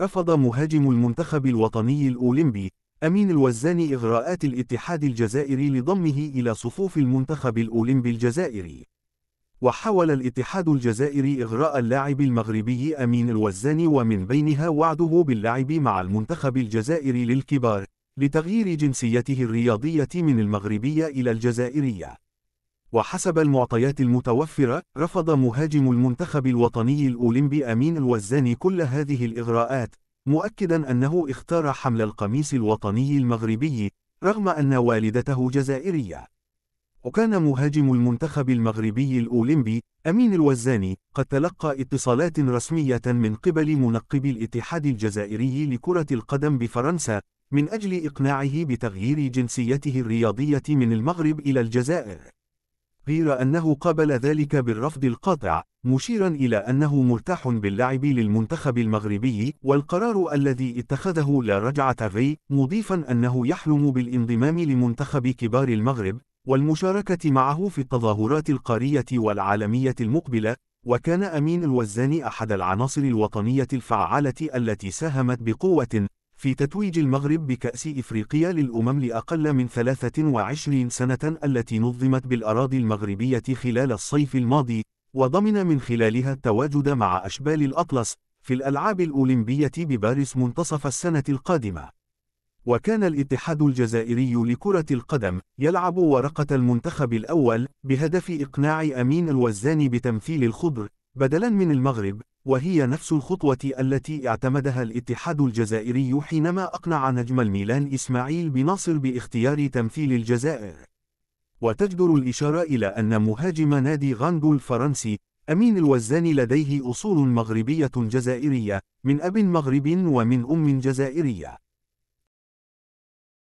رفض مهاجم المنتخب الوطني الأولمبي أمين الوزان إغراءات الاتحاد الجزائري لضمه إلى صفوف المنتخب الأولمبي الجزائري وحاول الاتحاد الجزائري إغراء اللاعب المغربي أمين الوزان ومن بينها وعده باللعب مع المنتخب الجزائري للكبار لتغيير جنسيته الرياضية من المغربية إلى الجزائرية وحسب المعطيات المتوفرة، رفض مهاجم المنتخب الوطني الأولمبي أمين الوزاني كل هذه الإغراءات، مؤكدا أنه اختار حمل القميص الوطني المغربي، رغم أن والدته جزائرية. وكان مهاجم المنتخب المغربي الأولمبي أمين الوزاني قد تلقى اتصالات رسمية من قبل منقب الاتحاد الجزائري لكرة القدم بفرنسا من أجل إقناعه بتغيير جنسيته الرياضية من المغرب إلى الجزائر. غير أنه قبل ذلك بالرفض القاطع مشيرا إلى أنه مرتاح باللعب للمنتخب المغربي والقرار الذي اتخذه لا رجعة في، مضيفا أنه يحلم بالانضمام لمنتخب كبار المغرب والمشاركة معه في التظاهرات القارية والعالمية المقبلة وكان أمين الوزاني أحد العناصر الوطنية الفعالة التي ساهمت بقوة في تتويج المغرب بكأس إفريقيا للأمم لأقل من 23 سنة التي نظمت بالأراضي المغربية خلال الصيف الماضي، وضمن من خلالها التواجد مع أشبال الأطلس في الألعاب الأولمبية بباريس منتصف السنة القادمة. وكان الاتحاد الجزائري لكرة القدم يلعب ورقة المنتخب الأول بهدف إقناع أمين الوزاني بتمثيل الخضر بدلا من المغرب وهي نفس الخطوة التي اعتمدها الاتحاد الجزائري حينما أقنع نجم الميلان إسماعيل بناصر باختيار تمثيل الجزائر. وتجدر الإشارة إلى أن مهاجم نادي غاندو الفرنسي أمين الوزان لديه أصول مغربية جزائرية من أب مغرب ومن أم جزائرية.